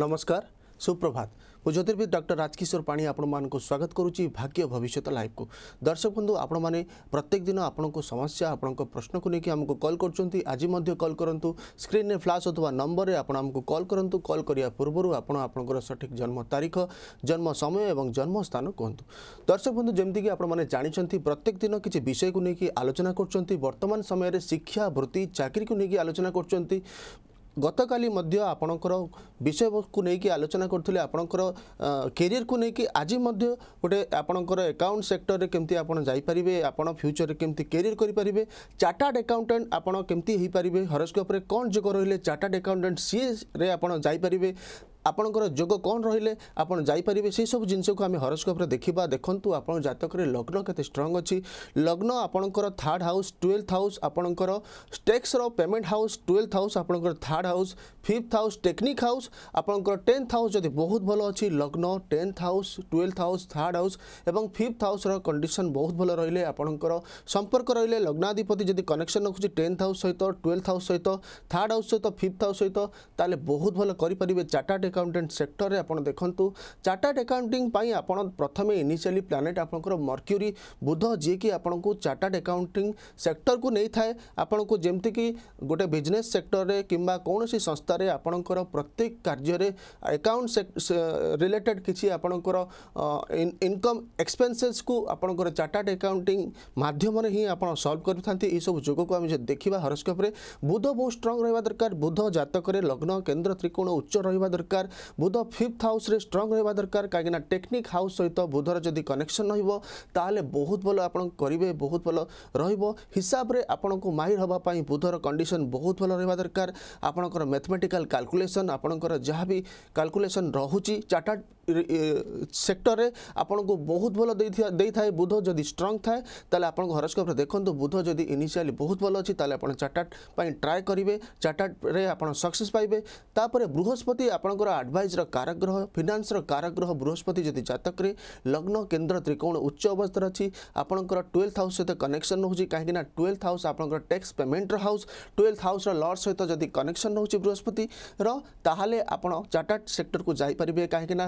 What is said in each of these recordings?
नमस्कार सुप्रभात ମୁଁ ଜ୍ୟୋତିର୍ବିଦ ଡକ୍ଟର ରାଜକିଶୋର ପାଣି ଆପଣମାନଙ୍କୁ ସ୍ୱାଗତ କରୁଛି ଭାଗ୍ୟ ଭବିଷ୍ୟତ ଲାଇଭ୍କୁ ଦର୍ଶକ ବନ୍ଧୁ ଆପଣମାନେ ପ୍ରତ୍ୟେକ ଦିନ ଆପଣଙ୍କ ସମସ୍ୟା ଆପଣଙ୍କ ପ୍ରଶ୍ନକୁ ନେଇକି ଆମକୁ କଲ୍ କରୁଛନ୍ତି ଆଜି ମଧ୍ୟ କଲ୍ କରନ୍ତୁ ସ୍କ୍ରିନ୍ରେ ଫ୍ଲାସ୍ ହେଉଥିବା ନମ୍ବରରେ ଆପଣ ଆମକୁ କଲ୍ କରନ୍ତୁ କଲ୍ କରିବା ପୂର୍ବରୁ ଆପଣ ଆପଣଙ୍କର ସଠିକ୍ ଜନ୍ମ ତାରିଖ ଜନ୍ମ ସମୟ ଏବଂ ଜନ୍ମ ସ୍ଥାନ କୁହନ୍ତୁ ଦର୍ଶକ ବନ୍ଧୁ ଯେମିତିକି ଆପଣମାନେ ଜାଣିଛନ୍ତି ପ୍ରତ୍ୟେକ ଦିନ କିଛି ବିଷୟକୁ ନେଇକି ଆଲୋଚନା କରୁଛନ୍ତି ବର୍ତ୍ତମାନ ସମୟରେ ଶିକ୍ଷା ବୃତ୍ତି ଚାକିରିକୁ ନେଇକି ଆଲୋଚନା କରୁଛନ୍ତି গতকালি মধ্য আপনার বিষয়বস্তু নিয়ে আলোচনা করলে আপনার কেরিয়রকু নিয়ে আজি মধ্য গোটে আপনার একাউন্ট সেক্টরে কমিটি আপনার যাইপারে আপনার ফ্যুচরের কমিটি কেরিয়র করে পারে চার্টার্ড একাউন্টাট আপনার কমিটি হয়ে পারে হরস্কোপরে কম যোগ রহলে চার্টার্ড একাউন্টাট সিএ আপনার যাইপারে ଆପଣଙ୍କର ଯୋଗ କ'ଣ ରହିଲେ ଆପଣ ଯାଇପାରିବେ ସେହିସବୁ ଜିନିଷକୁ ଆମେ ହରସ୍କୋପ୍ରେ ଦେଖିବା ଦେଖନ୍ତୁ ଆପଣ ଜାତକରେ ଲଗ୍ନ କେତେ ଷ୍ଟ୍ରଙ୍ଗ ଅଛି ଲଗ୍ନ ଆପଣଙ୍କର ଥାର୍ଡ଼ ହାଉସ୍ ଟୁଏଲ୍ଥ ହାଉସ୍ ଆପଣଙ୍କର ଟ୍ୟାକ୍ସର ପେମେଣ୍ଟ ହାଉସ୍ ଟୁଏଲ୍ଥ ହାଉସ୍ ଆପଣଙ୍କର third house fifth house technique house ଆପଣଙ୍କର ଟେନ୍ଥ ହାଉସ୍ ଯଦି ବହୁତ ଭଲ ଅଛି ଲଗ୍ନ tenth house twelfth house third house ଏବଂ ଫିଫ୍ଥ ହାଉସ୍ର କଣ୍ଡିସନ୍ ବହୁତ ଭଲ ରହିଲେ ଆପଣଙ୍କର ସମ୍ପର୍କ ରହିଲେ ଲଗ୍ନାଧିପତି ଯଦି କନେକ୍ସନ୍ ରଖୁଛି ଟେନ୍ଥ ହାଉସ୍ ସହିତ ଟୁଏଲ୍ଥ ହାଉସ୍ ସହିତ ଥାର୍ଡ଼ ହାଉସ୍ ସହିତ ଫିଫ୍ଥ ହାଉସ୍ ସହିତ ତାହେଲେ ବହୁତ ଭଲ କରିପାରିବେ ଚାର୍ଟାର୍ଡ଼ ଆକାଉଣ୍ଟାଣ୍ଟ ସେକ୍ଟରରେ ଆପଣ ଦେଖନ୍ତୁ ଚାର୍ଟାର୍ଡ ଆକାଉଣ୍ଟିଂ ପାଇଁ ଆପଣ ପ୍ରଥମେ ଇନିସିଆଲି ପ୍ଲାନେଟ୍ ଆପଣଙ୍କର ମର୍କ୍ୟୁରି ବୁଧ ଯିଏକି ଆପଣଙ୍କୁ ଚାର୍ଟାର୍ଡ ଆକାଉଣ୍ଟିଂ ସେକ୍ଟରକୁ ନେଇଥାଏ ଆପଣଙ୍କୁ ଯେମିତିକି ଗୋଟେ ବିଜନେସ୍ ସେକ୍ଟରରେ କିମ୍ବା କୌଣସି ସଂସ୍ଥାରେ ଆପଣଙ୍କର ପ୍ରତ୍ୟେକ କାର୍ଯ୍ୟରେ ଆକାଉଣ୍ଟ ରିଲେଟେଡ୍ କିଛି ଆପଣଙ୍କର ଇନକମ୍ ଏକ୍ସପେନ୍ସେସ୍କୁ ଆପଣଙ୍କର ଚାର୍ଟାର୍ଡ ଆକାଉଣ୍ଟିଂ ମାଧ୍ୟମରେ ହିଁ ଆପଣ ସଲ୍ଭ କରିଥାନ୍ତି ଏହିସବୁ ଯୋଗକୁ ଆମେ ଯଦି ଦେଖିବା ହରସ୍କୋପ୍ରେ ବୁଧ ବହୁତ ଷ୍ଟ୍ରଙ୍ଗ ରହିବା ଦରକାର ବୁଧ ଜାତକରେ ଲଗ୍ନ କେନ୍ଦ୍ର ତ୍ରିକୋଣ ଉଚ୍ଚ ରହିବା ଦରକାର ଦରକାର ବୁଧ ଫିଫ୍ଥ ହାଉସ୍ରେ ଷ୍ଟ୍ରଙ୍ଗ ରହିବା ଦରକାର କାହିଁକିନା ଟେକ୍ନିକ୍ ହାଉସ୍ ସହିତ ବୁଧର ଯଦି କନେକ୍ସନ୍ ରହିବ ତାହେଲେ ବହୁତ ଭଲ ଆପଣ କରିବେ ବହୁତ ଭଲ ରହିବ ହିସାବରେ ଆପଣଙ୍କୁ ମାହିର ହେବା ପାଇଁ ବୁଧର କଣ୍ଡିସନ୍ ବହୁତ ଭଲ ରହିବା ଦରକାର ଆପଣଙ୍କର ମ୍ୟାଥମେଟିକାଲ୍ କାଲକୁଲେସନ୍ ଆପଣଙ୍କର ଯାହା ବି କାଲକୁଲେସନ୍ ରହୁଛି ଚାର୍ଟାର୍ଡ଼ ସେକ୍ଟରରେ ଆପଣଙ୍କୁ ବହୁତ ଭଲ ଦେଇଥାଏ ବୁଧ ଯଦି ଷ୍ଟ୍ରଙ୍ଗ ଥାଏ ତାହେଲେ ଆପଣଙ୍କ ହରସ୍କୋପରେ ଦେଖନ୍ତୁ ବୁଧ ଯଦି ଇନିସିଆଲି ବହୁତ ଭଲ ଅଛି ତାହେଲେ ଆପଣ ଚାର୍ଟାର୍ଡ଼ ପାଇଁ ଟ୍ରାଏ କରିବେ ଚାର୍ଟାର୍ଡ଼ରେ ଆପଣ ସକ୍ସେସ୍ ପାଇବେ ତାପରେ ବୃହସ୍ପତି ଆପଣଙ୍କର आडभाइजर काराग्रह फिनान्सर काराग्रह बृहस्पति जदि जतक लग्न केन्द्र त्रिकोण उच्च अवस्था अच्छी आपंकर ट्वेल्थ हाउस सहित कनेक्शन रोज कहीं ट्वेल्थ हाउस आप टैक्स पेमेंटर हाउस ट्वेल्थ हाउस लर्ड सहित जब कनेक्शन रोचे बृहस्पति रहा आपड़ चार्टार्ड सेक्टर को जापरेंगे कहीं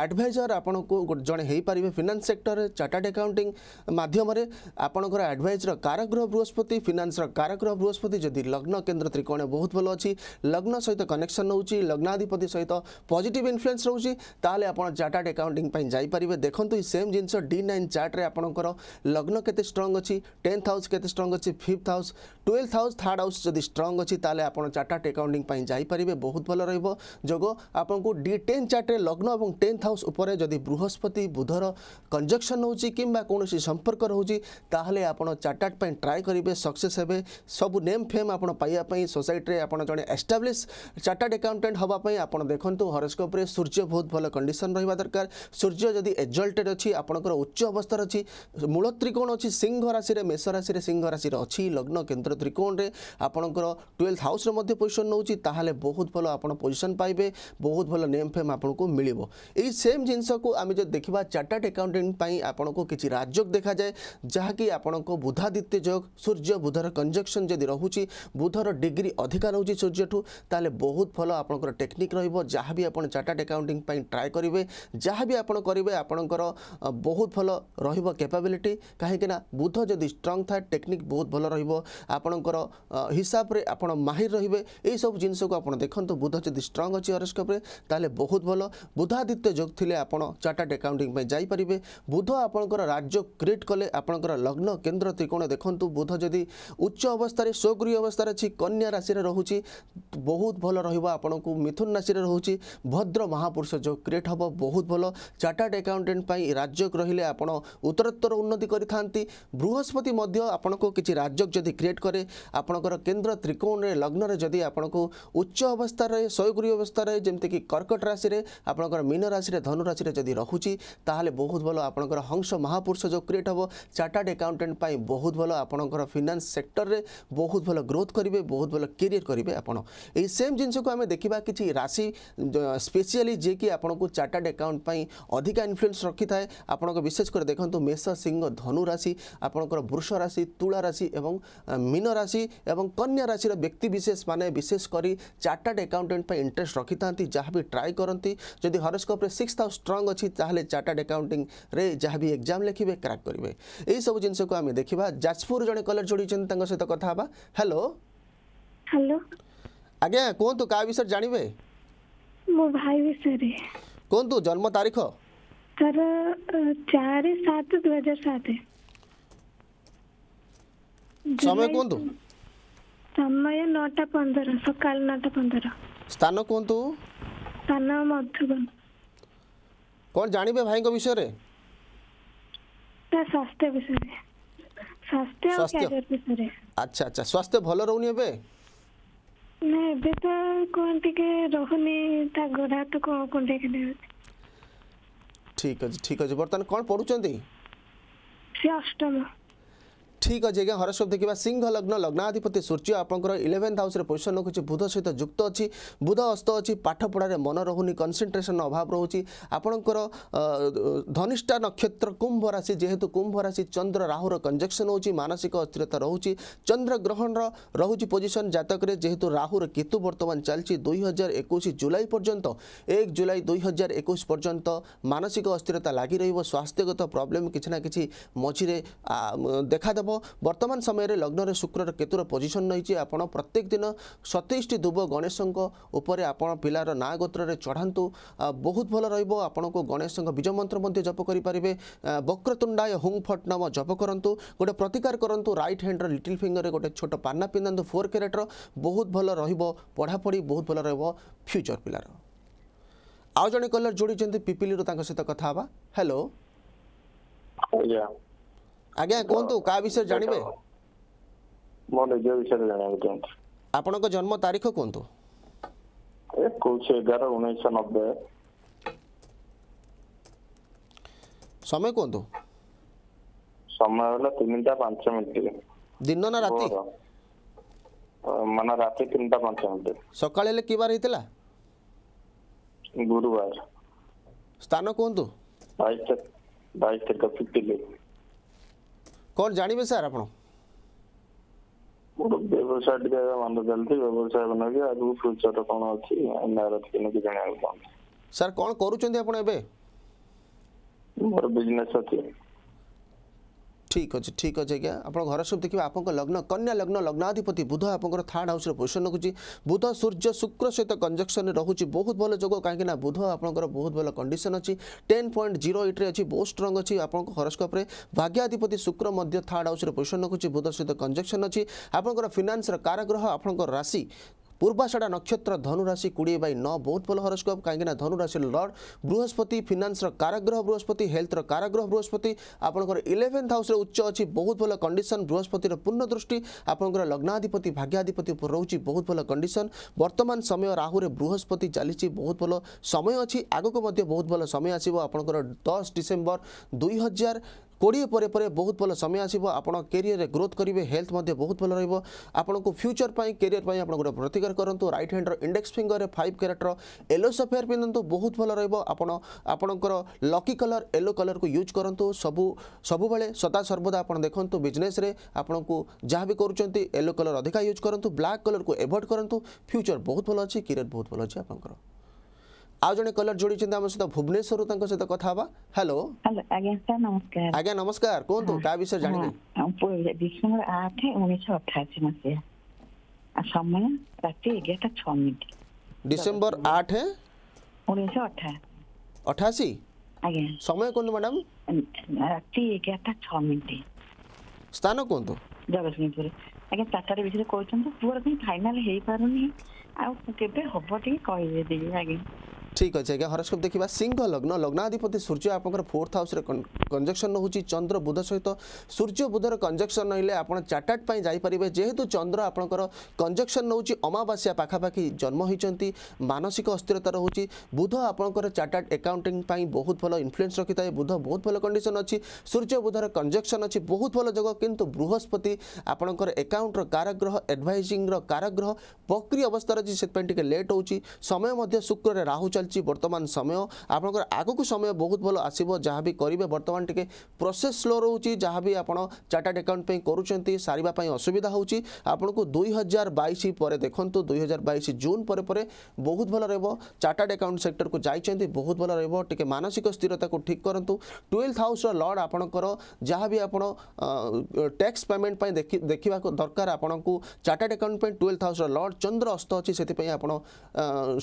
आडभाइजर आपको जेपर फिनान्स सेक्टर चार्टार्ड आकाउंटिंग मध्यम आपंकर आडभाइजर काराग्रह बृहस्पति फिनान्सर काराग्रह बृहस्पति जदि लग्न केन्द्र त्रिकोण बहुत भल अच्छी लग्न सहित कनेक्शन रोचे लग्नाधिपति सहित পজিটিভ ইনফ্লুয়েন্স রয়েছে তাহলে আপনার চার্টার্ড আকাউন্টিং যাইপারে দেখুন এই সেম জিনিস ডি নাইন চার্টে আপনার লগ্ন কেতে স্ট্রং অছি টেন্থ হাউস কেতে স্ট্রং অছি fifth house twelfth house third house যদি স্ট্রং অছি তাহলে আপনার চার্টার্ড আকাউন্টিং যাইপারে বহুত ভালো রহব যোগ আপনার ডি টেন চার্টে লগ্ন এবং টেন্থ হাউস উপরে যদি বৃহস্পতি বুধর কনজকশন রয়েছে কিংবা কৌশি সম্পর্ক রয়েছে তাহলে আপনার চার্টার্ড ট্রাই করবে সকসেস হবে সবু নেম ফেম আপনার পাইয়া সোসাইটি আপনার জন এস্টাবলিশ চার্টার্ড আকাউন্টাট হওয়া আপনার দেখুন ଦେଖନ୍ତୁ ହରସ୍କୋପ୍ରେ ସୂର୍ଯ୍ୟ ବହୁତ ଭଲ କଣ୍ଡିସନ୍ ରହିବା ଦରକାର ସୂର୍ଯ୍ୟ ଯଦି ଏଜଲ୍ଟେଡ୍ ଅଛି ଆପଣଙ୍କର ଉଚ୍ଚ ଅବସ୍ଥାରେ ଅଛି ମୂଳ ତ୍ରିକୋଣ ଅଛି ସିଂହ ରାଶିରେ ମେଷ ରାଶିରେ ସିଂହ ରାଶିରେ ଅଛି ଲଗ୍ନ କେନ୍ଦ୍ର ତ୍ରିକୋଣରେ ଆପଣଙ୍କର ଟୁଏଲ୍ଥ ହାଉସ୍ରେ ମଧ୍ୟ ପୋଜିସନ୍ ନେଉଛି ତାହେଲେ ବହୁତ ଭଲ ଆପଣ ପୋଜିସନ୍ ପାଇବେ ବହୁତ ଭଲ ନେମ୍ ଫେମ୍ ଆପଣଙ୍କୁ ମିଳିବ ଏଇ ସେମ୍ ଜିନିଷକୁ ଆମେ ଯଦି ଦେଖିବା ଚାର୍ଟାର୍ଡ ଆକାଉଣ୍ଟାଣ୍ଟ ପାଇଁ ଆପଣଙ୍କୁ କିଛି ରାଜଯୋଗ ଦେଖାଯାଏ ଯାହାକି ଆପଣଙ୍କ ବୁଧାଦିତ୍ୟ ଯୋଗ ସୂର୍ଯ୍ୟ ବୁଧର କଞ୍ଜକ୍ସନ୍ ଯଦି ରହୁଛି ବୁଧର ଡିଗ୍ରୀ ଅଧିକା ରହୁଛି ସୂର୍ଯ୍ୟଠୁ ତାହେଲେ ବହୁତ ଭଲ ଆପଣଙ୍କର ଟେକ୍ନିକ୍ ରହିବ ଯାହା ଯାହା ବି ଆପଣ ଚାର୍ଟାର୍ଡ ଆକାଉଣ୍ଟିଂ ପାଇଁ ଟ୍ରାଏ କରିବେ ଯାହା ବି ଆପଣ କରିବେ ଆପଣଙ୍କର ବହୁତ ଭଲ ରହିବ କେପାବିଲିଟି କାହିଁକିନା ବୁଦ୍ଧ ଯଦି ଷ୍ଟ୍ରଙ୍ଗ ଥାଏ ଟେକ୍ନିକ୍ ବହୁତ ଭଲ ରହିବ ଆପଣଙ୍କର ହିସାବରେ ଆପଣ ମାହିର ରହିବେ ଏହିସବୁ ଜିନିଷକୁ ଆପଣ ଦେଖନ୍ତୁ ବୁଦ୍ଧ ଯଦି ଷ୍ଟ୍ରଙ୍ଗ ଅଛି ହରସ୍କୋପରେ ତାହେଲେ ବହୁତ ଭଲ ବୁଧାଦିତ୍ୟ ଯୋଗ ଥିଲେ ଆପଣ ଚାର୍ଟାର୍ଡ ଆକାଉଣ୍ଟିଂ ପାଇଁ ଯାଇପାରିବେ ବୁଧ ଆପଣଙ୍କର ରାଜ୍ୟ କ୍ରିଏଟ୍ କଲେ ଆପଣଙ୍କର ଲଗ୍ନ କେନ୍ଦ୍ର ତ୍ରିକୋଣ ଦେଖନ୍ତୁ ବୁଧ ଯଦି ଉଚ୍ଚ ଅବସ୍ଥାରେ ସ୍ୱଗୃହୀ ଅବସ୍ଥାରେ ଅଛି କନ୍ୟା ରାଶିରେ ରହୁଛି ବହୁତ ଭଲ ରହିବ ଆପଣଙ୍କୁ ମିଥୁନ ରାଶିରେ ରହୁଛି ଆସିଛି ଭଦ୍ର ମହାପୁରୁଷ ଯେଉଁ କ୍ରିଏଟ୍ ହେବ ବହୁତ ଭଲ ଚାର୍ଟାର୍ଡ଼ ଆକାଉଣ୍ଟାଣ୍ଟ ପାଇଁ ରାଜ୍ୟକ ରହିଲେ ଆପଣ ଉତ୍ତରୋତ୍ତର ଉନ୍ନତି କରିଥାନ୍ତି ବୃହସ୍ପତି ମଧ୍ୟ ଆପଣଙ୍କୁ କିଛି ରାଜ୍ୟ ଯଦି କ୍ରିଏଟ୍ କରେ ଆପଣଙ୍କର କେନ୍ଦ୍ର ତ୍ରିକୋଣରେ ଲଗ୍ନରେ ଯଦି ଆପଣଙ୍କୁ ଉଚ୍ଚ ଅବସ୍ଥାରେ ଶୟଗୁରୀ ଅବସ୍ଥାରେ ଯେମିତିକି କର୍କଟ ରାଶିରେ ଆପଣଙ୍କର ମୀନ ରାଶିରେ ଧନୁ ରାଶିରେ ଯଦି ରହୁଛି ତାହେଲେ ବହୁତ ଭଲ ଆପଣଙ୍କର ହଂସ ମହାପୁରୁଷ ଯେଉଁ କ୍ରିଏଟ୍ ହେବ ଚାର୍ଟାର୍ଡ଼ ଆକାଉଣ୍ଟାଣ୍ଟ ପାଇଁ ବହୁତ ଭଲ ଆପଣଙ୍କର ଫିନାନ୍ସ ସେକ୍ଟରରେ ବହୁତ ଭଲ ଗ୍ରୋଥ୍ କରିବେ ବହୁତ ଭଲ କ୍ୟାରିୟର କରିବେ ଆପଣ এই ସେମ୍ ଜିନିଷକୁ ଆମେ ଦେଖିବା କିଛି ରାଶି ସ୍ପେସିଆଲି ଯିଏକି ଆପଣଙ୍କୁ ଚାର୍ଟାର୍ଡ଼ ଆକାଉଣ୍ଟ ପାଇଁ ଅଧିକା ଇନଫ୍ଲୁଏନ୍ସ ରଖିଥାଏ ଆପଣଙ୍କ ବିଶେଷ କରି ଦେଖନ୍ତୁ ମେଷ ସିଂହ ଧନୁ ରାଶି ଆପଣଙ୍କର ବୃଷ ରାଶି ତୁଳା ରାଶି ଏବଂ ମୀନ ରାଶି ଏବଂ କନ୍ୟା ରାଶିର ବ୍ୟକ୍ତିବିଶେଷମାନେ ବିଶେଷ କରି ଚାର୍ଟାର୍ଡ଼ ଆକାଉଣ୍ଟାଣ୍ଟ ପାଇଁ ଇଣ୍ଟରେଷ୍ଟ ରଖିଥାନ୍ତି ଯାହା ବି ଟ୍ରାଏ କରନ୍ତି ଯଦି ହରସ୍କୋପ୍ରେ ସିକ୍ସ ହାଉସ୍ ଷ୍ଟ୍ରଙ୍ଗ ଅଛି ତାହେଲେ ଚାର୍ଟାର୍ଡ଼ ଆକାଉଣ୍ଟିଂରେ ଯାହା ବି ଏକ୍ଜାମ୍ ଲେଖିବେ କ୍ରାକ୍ କରିବେ ଏହିସବୁ ଜିନିଷକୁ ଆମେ ଦେଖିବା ଯାଜପୁର ଜଣେ କଲର୍ ଯୋଡ଼ିଛନ୍ତି ତାଙ୍କ ସହିତ କଥା ହେବା ହ୍ୟାଲୋ ହ୍ୟାଲୋ ଆଜ୍ଞା କୁହନ୍ତୁ କାହା ବିଷୟରେ ଜାଣିବେ ମୋ ଭାଇ ବିଷୟରେ କୁହନ୍ତୁ ଜନ୍ମ ତାରିଖ ତାର ଚାରି ସାତ ଦୁଇ ହଜାର ସାତ ସମୟ କୁହନ୍ତୁ ସମୟ ନଅଟା ପନ୍ଦର ସକାଳ ନଅଟା ପନ୍ଦର ସ୍ଥାନ କୁହନ୍ତୁ ସ୍ଥାନ ମଧୁବନ କ'ଣ ଜାଣିବେ ଭାଇଙ୍କ ବିଷୟରେ ତା ସ୍ୱାସ୍ଥ୍ୟ ବିଷୟରେ ସ୍ୱାସ୍ଥ୍ୟ ଆଉ କ୍ୟାରିୟର ବିଷୟରେ ଆଚ୍ଛା ଆଚ୍ଛା ସ୍ୱାସ୍ଥ୍ୟ ଭଲ ରହୁନି ଏବେ ନାଇଁ ଏବେ ତ କ'ଣ ଟିକେ ରହୁନି ତା ଗୋଡ଼ ହାତ କ'ଣ କୁଣ୍ଡେଇକିନା ଅଛି ଠିକ ଅଛି ଠିକ ଅଛି ବର୍ତ୍ତମାନ କ'ଣ ପଢୁଛନ୍ତି ସେ ଅଷ୍ଟମ ঠিক আছে আজ্ঞা হরস্বপ দেখা সিংহ লগ্ন লগ্নাধিপতি সূর্য আপনার ইলেভেন্থ হাউসের পজিশন রয়েছে বুধ সহ যুক্ত অছি বুধ অস্ত অছি মন রহুনি কনসেন্ট্রেসন অভাব রয়েছে আপনার ধনিষ্ঠা নক্ষত্র কুম্ভ রাশি যেহেতু কুম্ভ রাশি চন্দ্র রাহুর কনজেকশন হচ্ছে মানসিক অস্থিরতা রয়েছে চন্দ্রগ্রহণর রয়েছে পজিশন জাতকরে যেহেতু রাহুর কেতু বর্তমান চালছে দুই হাজার একুশ জুলাই পর্যন্ত এক জুলাই দুই হাজার একুশ পর্যন্ত মানসিক অস্থিরতা লাগি রহব স্বাস্থ্যগত প্রবলেম কিছু না কিছু মঝিরে দেখা দেব ବର୍ତ୍ତମାନ ସମୟରେ ଲଗ୍ନରେ ଶୁକ୍ରର କେତୁର ପୋଜିସନ୍ ରହିଛି ଆପଣ ପ୍ରତ୍ୟେକ ଦିନ ସତେଇଶଟି ଦୁବ ଗଣେଶଙ୍କ ଉପରେ ଆପଣ ପିଲାର ନାଁ ଗୋତ୍ରରେ ଚଢ଼ାନ୍ତୁ ବହୁତ ଭଲ ରହିବ ଆପଣଙ୍କୁ ଗଣେଶଙ୍କ ବୀଜମନ୍ତ୍ର ମଧ୍ୟ ଜପ କରିପାରିବେ ବକ୍ରତୁଣ୍ଡାୟ ହୁଙ୍ଗ ଫଟ ନମ ଜପ କରନ୍ତୁ ଗୋଟେ ପ୍ରତିକାର କରନ୍ତୁ ରାଇଟ୍ ହ୍ୟାଣ୍ଡର ଲିଟିଲ୍ ଫିଙ୍ଗର୍ରେ ଗୋଟେ ଛୋଟ ପାନା ପିନ୍ଧନ୍ତୁ ଫୋର୍ କ୍ୟାରେଟ୍ର ବହୁତ ଭଲ ରହିବ ପଢ଼ାପଢ଼ି ବହୁତ ଭଲ ରହିବ ଫ୍ୟୁଚର୍ ପିଲାର ଆଉ ଜଣେ କଲର୍ ଯୋଡ଼ିଛନ୍ତି ପିପିଲିରୁ ତାଙ୍କ ସହିତ କଥା ହେବା ହ୍ୟାଲୋ ଆଜ୍ଞା କୁହନ୍ତୁ କାହା ବିଷୟରେ ଜାଣିବେ ମୋ ନିଜ ବିଷୟରେ ଜାଣିବାକୁ ଚାହୁଁଛି ଆପଣଙ୍କ ଜନ୍ମ ତାରିଖ କୁହନ୍ତୁ ଏକୋଇଶ ଏଗାର ଉଣେଇଶହ ନବେ ସମୟ କୁହନ୍ତୁ ସମୟ ହେଲା ତିନିଟା ପାଞ୍ଚ ମିନିଟ୍ ଦିନ ନା ରାତି ମାନେ ରାତି ତିନିଟା ପାଞ୍ଚ ମିନିଟ୍ ସକାଳେ ହେଲେ କି ବାର ହେଇଥିଲା ଗୁରୁବାର ସ୍ଥାନ କୁହନ୍ତୁ ବାଇଶ ତାରିଖ ଫିଫ୍ଟି କ'ଣ ଜାଣିବେ ସାର୍ ଆପଣ ବ୍ୟବସାୟ ଟିକେ ମନ୍ଦ ଚାଲିଛି ବ୍ୟବସାୟ ନେଇକି ଆଗକୁ କ'ଣ ଅଛି ନେଇକି ଜାଣିବାକୁ ସାର୍ କ'ଣ କରୁଛନ୍ତି ଆପଣ ଏବେ ମୋର ବିଜନେସ୍ ଅଛି ঠিক ଅଛି ଠିକ୍ ଅଛି ଆଜ୍ଞା ଆପଣ ଘର ସବୁ ଦେଖିବେ ଆପଣଙ୍କ ଲଗ୍ନ କନ୍ୟା ଲଗ୍ନ ଲଗ୍ନାଧିପତି ବୁଧ ଆପଣଙ୍କର ଥାର୍ଡ଼ ହାଉସ୍ର ପୋଜିସନ୍ ରଖୁଛି ବୁଧ ସୂର୍ଯ୍ୟ ଶୁକ୍ର ସହିତ କଞ୍ଜକ୍ସନ୍ରେ ରହୁଛି ବହୁତ ଭଲ ଯୋଗ କାହିଁକିନା ବୁଧ ଆପଣଙ୍କର ବହୁତ ଭଲ କଣ୍ଡିସନ୍ ଅଛି ଟେନ୍ ପଏଣ୍ଟ ଜିରୋ ଏଇଟ୍ରେ ଅଛି ବହୁତ ଷ୍ଟ୍ରଙ୍ଗ ଅଛି ଆପଣଙ୍କ ହରସ୍କୋପ୍ରେ ଭାଗ୍ୟାଧିପତି ଶୁକ୍ର ମଧ୍ୟ ଥାର୍ଡ଼ ହାଉସ୍ରେ ପୋଜିସନ୍ ରଖୁଛି ବୁଧ ସହିତ କଞ୍ଜକ୍ସନ୍ ଅଛି ଆପଣଙ୍କର ଫିନାନ୍ସର କାରଗ୍ରହ ଆପଣଙ୍କର ରାଶି ପୂର୍ବାଷାଢ଼ା ନକ୍ଷତ୍ର ଧନୁରାଶି କୋଡ଼ିଏ ବାଇ ନଅ ବହୁତ ଭଲ ହରସ୍କୋପ୍ କାହିଁକିନା ଧନୁରାଶିର ଲର୍ଡ଼ ବୃହସ୍ପତି ଫିନାନ୍ସର କାରାଗ୍ରହ ବୃହସ୍ପତି ହେଲ୍ଥର କାରାଗ୍ରହ ବୃହସ୍ପତି ଆପଣଙ୍କର ଇଲେଭେନ୍ଥ ହାଉସ୍ରେ ଉଚ୍ଚ ଅଛି ବହୁତ ଭଲ କଣ୍ଡିସନ୍ ବୃହସ୍ପତିର ପୂର୍ଣ୍ଣ ଦୃଷ୍ଟି ଆପଣଙ୍କର ଲଗ୍ନାଧିପତି ଭାଗ୍ୟାଧିପତି ଉପରେ ରହୁଛି ବହୁତ ଭଲ କଣ୍ଡିସନ୍ ବର୍ତ୍ତମାନ ସମୟ ରାହୁରେ ବୃହସ୍ପତି ଚାଲିଛି ବହୁତ ଭଲ ସମୟ ଅଛି ଆଗକୁ ମଧ୍ୟ ବହୁତ ଭଲ ସମୟ ଆସିବ ଆପଣଙ୍କର ଦଶ ଡିସେମ୍ବର ଦୁଇ ହଜାର কোড়িয়ে পরে পরে বহুত ভাল সময় আসব আপনার কেরিয়রের গ্রোথ করবে হেলথ মধ্যে বহুত ভাল রহব আপনার ফ্যুচর পাই কেরিয়র পাই আপনার গোটে প্রতিকার করতু রাইট হ্যান্ডর ইন্ডেক্স ফিঙ্গরের ফাইভ ক্যারেটর येलो सफेयर पिंधतु बहुत भल रपणकर लकी कलर येलो कलर को यूज करूँ सबू सबुबले सदा सर्वदा आप देखते बिजनेस आपन को जहाँ भी करुँचे येलो कलर अधिका यूज करूँ ब्लाक कलर को एभोड करूँ फ्यूचर बहुत भल अच्छी कैरियर बहुत भल अच्छे आपंकर ଆଉ ଜଣେ କଲର ଯୋଡ଼ିଛନ୍ତି ଆମ ସହିତ ଭୁବନେଶ୍ୱରରୁ ତାଙ୍କ ସହିତ କଥା ହେବା ହ୍ୟାଲୋ ଆଜ୍ଞା ସାର୍ ନମସ୍କାର ଆଜ୍ଞା ନମସ୍କାର କୁହନ୍ତୁ କାହା ବିଷୟରେ ଜାଣିବେ ଡିସେମ୍ବର ଆଠ ଉଣେଇଶହ ଅଠାଅଶୀ ମସିହା ସମୟ ରାତି ଏଗାରଟା ଛଅ ମିନିଟ୍ ଡିସେମ୍ବର ଆଠ ଉଣେଇଶହ ଅଠାଅଶୀ ଆଜ୍ଞା ସମୟ କୁହନ୍ତୁ ମ୍ୟାଡ଼ାମ୍ ରାତି ଏଗାରଟା ଛଅ ମିନିଟ୍ ସ୍ଥାନ କୁହନ୍ତୁ ଜଗତସିଂହପୁର ଆଜ୍ଞା ଚାଟାରୀ ବିଷୟରେ କହୁଛନ୍ତି ପୁଅର କାହିଁ ଫାଇନାଲ୍ ହେଇପାରୁନି ଆଉ କେବେ ହବ ଟିକେ କହିଦେବେ ଆଜ୍ଞା ঠিক আছে আজ্ঞা হরস্কোপ দেখা সিংহ লগ্ন লগ্নাধিপতি সূর্য আপনার ফোর্থ হাউসে কনজকশন হচ্ছে চন্দ্র বুধ সহিত সূর্য বুধর কনজকশন হলে আপনার চার্টার্ড পাই যাইপারে যেহেতু চন্দ্র আপনার কনজকশন হচ্ছে অমাবাস্যা পাখাপাখি জন্ম হয়েছেন মানসিক অস্থিরতা রয়েছে বুধ আপনার চার্টার্ড একাউন্টিং পাই বহুত ভালো ইনফ্লুয়েন্স রক্ষি থাকে বুধ বহুত ভালো কন্ডিশন অ সূর্য বুধর কনজকশন অ বহুত ভালো যোগ কিন্তু বৃহস্পতি আপনার একাউন্টর কারগ্রহ এডভাইজিংর কারগ্রহ বক্রি অবস্থার অনেক সেপাই টিকি লেট হচ্ছে সময় মধ্যে শুক্রের রাহু চলে ଚାଲିଛି ବର୍ତ୍ତମାନ ସମୟ ଆପଣଙ୍କର ଆଗକୁ ସମୟ ବହୁତ ଭଲ ଆସିବ ଯାହା ବି କରିବେ ବର୍ତ୍ତମାନ ଟିକେ ପ୍ରୋସେସ୍ ସ୍ଲୋ ରହୁଛି ଯାହା ବି ଆପଣ ଚାର୍ଟାର୍ଡ ଆକାଉଣ୍ଟ ପାଇଁ କରୁଛନ୍ତି ସାରିବା ପାଇଁ ଅସୁବିଧା ହେଉଛି ଆପଣଙ୍କୁ ଦୁଇ ହଜାର ବାଇଶ ପରେ ଦେଖନ୍ତୁ ଦୁଇ ହଜାର ବାଇଶ ଜୁନ୍ ପରେ ପରେ ବହୁତ ଭଲ ରହିବ ଚାର୍ଟାର୍ଡ ଆକାଉଣ୍ଟ ସେକ୍ଟରକୁ ଯାଇଛନ୍ତି ବହୁତ ଭଲ ରହିବ ଟିକେ ମାନସିକ ସ୍ଥିରତାକୁ ଠିକ୍ କରନ୍ତୁ ଟୁଏଲ୍ଥ ହାଉସ୍ର ଲର୍ଡ଼ ଆପଣଙ୍କର ଯାହା ବି ଆପଣ ଟ୍ୟାକ୍ସ ପେମେଣ୍ଟ ପାଇଁ ଦେଖିବାକୁ ଦରକାର ଆପଣଙ୍କୁ ଚାର୍ଟାର୍ଡ ଆକାଉଣ୍ଟ ପାଇଁ ଟୁଏଲ୍ଥ ହାଉସ୍ର ଲର୍ଡ଼ ଚନ୍ଦ୍ର ଅସ୍ତ ଅଛି ସେଥିପାଇଁ ଆପଣ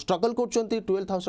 ଷ୍ଟ୍ରଗଲ୍ କରୁଛନ୍ତି ଟୁଏଲ୍ଥ ହାଉସ୍ର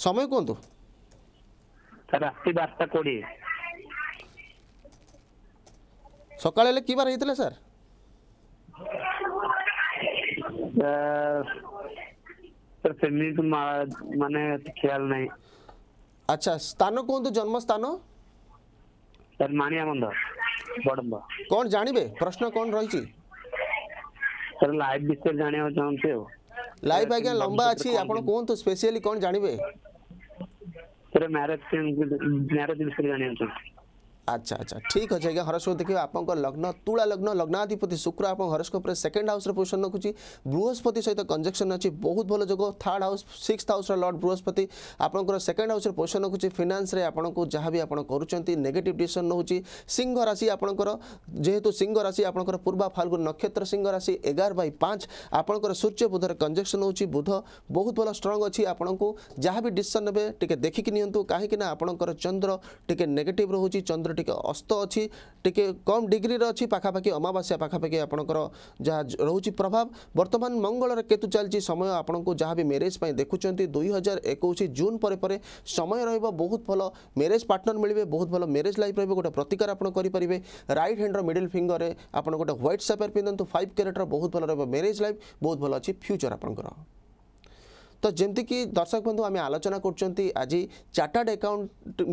ସମୟ କୁହନ୍ତୁ ରାତି ବାରଟା କୋଡ଼ିଏ ସକାଳେ ହେଲେ କି ବାର ହେଇଥିଲା ସାର୍ ସେମିତି ମାନେ ଖିଆଲ ନାହିଁ ଆଚ୍ଛା ସ୍ଥାନ କୁହନ୍ତୁ ଜନ୍ମସ୍ଥାନ ସାର୍ ମାଣିଆ ବନ୍ଧ ବଡ଼ମ୍ବ କ'ଣ ଜାଣିବେ ପ୍ରଶ୍ନ କ'ଣ ରହିଛି ସାର୍ ଲାଇଫ୍ ବିଷୟରେ ଜାଣିବାକୁ ଚାହୁଁଛି ଆଉ ଲାଇଫ୍ ଆଜ୍ଞା ଲମ୍ବା ଅଛି ଆପଣ କୁହନ୍ତୁ ସ୍ପେସିଆଲି କ'ଣ ଜାଣିବେ ಸರ್ ಮ್ಯಾರೇಜ್ ಮ್ಯಾರೇಜ್ ಇನ್ಸ್ಕ್ರಿದಾನೆ ಅಂತ अच्छा अच्छा ठीक अच्छे आज्ञा हरस्क देखिए आप लग्न तुला लग्न लग्नाधिपति शुक्र आप हरस्कोप सेकेंड हाउस पोजिशन रखुच्छी बृहस्पति सहित कंजक्शन अच्छी बहुत भल जो third house six house lord बृहस्पति आपंकर सेकेंड हाउस पोजिशन रखुच्छे फिनान्स आपको जहाँ भी आपगेटिव डिशन नौकर सिंह राशि आप जेहेतु सिंह राशि आपंकर पूर्वा फाल्गु नक्षत्र सिंह राशि एगार बै पाँच आपंकर सूर्य बुधर कंजक्शन हो बुध बहुत भल स्ट्रंग अच्छी आपण को जहाँ भी डिशन ने देखिकी नि कहीं आपंकर चंद्र टे नेगेट रोचे चंद्र টিকে অস্ত ଅଛି ଟିକେ କମ୍ ଡିଗ୍ରୀରେ ଅଛି ପାଖାପାଖି ଅମାବାସ୍ୟା ପାଖାପାଖି ଆପଣଙ୍କର ଯାହା ରହୁଛି ପ୍ରଭାବ ବର୍ତ୍ତମାନ ମଙ୍ଗଳର କେତୁ ଚାଲିଛି ସମୟ ଆପଣଙ୍କୁ ଯାହା ବି ମ୍ୟାରେଜ୍ ପାଇଁ ଦେଖୁଛନ୍ତି ଦୁଇ ହଜାର ଏକୋଇଶ ଜୁନ୍ ପରେ ପରେ ସମୟ ରହିବ ବହୁତ ଭଲ ମ୍ୟାରେଜ୍ ପାର୍ଟନର୍ ମିଳିବେ ବହୁତ ଭଲ ମ୍ୟାରେଜ୍ ଲାଇଫ୍ ରହିବ ଗୋଟେ ପ୍ରତିକାର ଆପଣ କରିପାରିବେ ରାଇଟ୍ ହ୍ୟାଣ୍ଡର ମିଡିଲ୍ ଫିଙ୍ଗରରେ ଆପଣ ଗୋଟେ ହ୍ୱାଇଟ୍ ସାପେର୍ ପିନ୍ଧନ୍ତୁ ଫାଇଭ୍ କ୍ୟାରେଟ୍ର ବହୁତ ଭଲ ରହିବ ମ୍ୟାରେଜ୍ ଲାଇଫ୍ ବହୁତ ଭଲ ଅଛି ଫ୍ୟୁଚର୍ ଆପଣଙ୍କର তো যেমিতিকি দর্শক বন্ধু আমি আলোচনা করছেন আজ চার্টার্ড একাউন্ট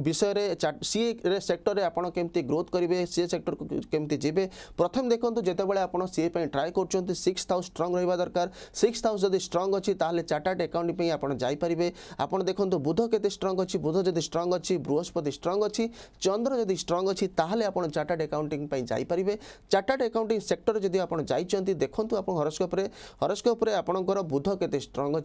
বিষয়ে সি সেক্টরে আপনার কেমি গ্রোথ করবে সি সেক্টর কেমি যাবে প্রথম দেখুন যেতবে আপনার সি ট্রাই করছেন সিক্স হাউস স্ট্রং রহবা দরকার সিক্স হাউস যদি স্ট্রং অ তাহলে চার্টার্ড একাউন্ট আপনার যাইপারে আপনার দেখুন বুধ কেতে স্ট্রং অ বুধ যদি স্ট্রং অ বৃহস্পতি স্ট্রং অ চন্দ্র যদি স্ট্রং অ তাহলে আপনার চার্টার্ড একাউন্টিং যাইপারে চার্টার্ড একাউন্টিং সেক্টর যদি আপনার যাই দেখুন আপনার হরস্কোপে হরস্কোপে আপনার বুধ কেতে স্ট্রং অ